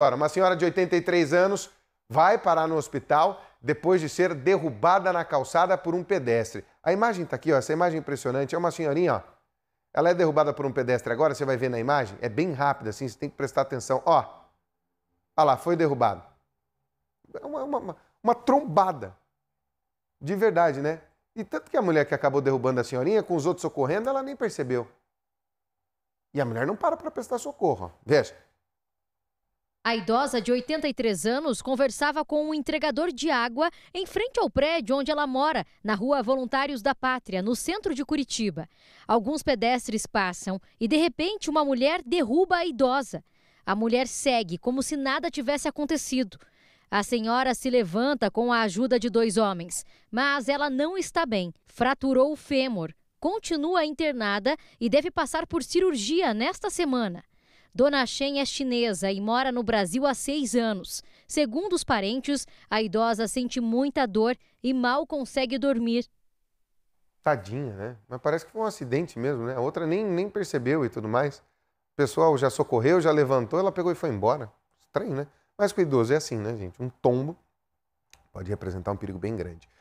Agora, uma senhora de 83 anos vai parar no hospital depois de ser derrubada na calçada por um pedestre. A imagem está aqui, ó, essa imagem é impressionante. É uma senhorinha, ó. Ela é derrubada por um pedestre agora, você vai ver na imagem. É bem rápida, assim, você tem que prestar atenção. Ó, olha lá, foi derrubado. É uma, uma, uma trombada. De verdade, né? E tanto que a mulher que acabou derrubando a senhorinha, com os outros socorrendo, ela nem percebeu. E a mulher não para para prestar socorro. Veja. A idosa de 83 anos conversava com um entregador de água em frente ao prédio onde ela mora, na rua Voluntários da Pátria, no centro de Curitiba. Alguns pedestres passam e, de repente, uma mulher derruba a idosa. A mulher segue como se nada tivesse acontecido. A senhora se levanta com a ajuda de dois homens, mas ela não está bem. Fraturou o fêmur, continua internada e deve passar por cirurgia nesta semana. Dona Shen é chinesa e mora no Brasil há seis anos. Segundo os parentes, a idosa sente muita dor e mal consegue dormir. Tadinha, né? Mas parece que foi um acidente mesmo, né? A outra nem, nem percebeu e tudo mais. O pessoal já socorreu, já levantou, ela pegou e foi embora. Estranho, né? Mas com o idoso é assim, né, gente? Um tombo pode representar um perigo bem grande.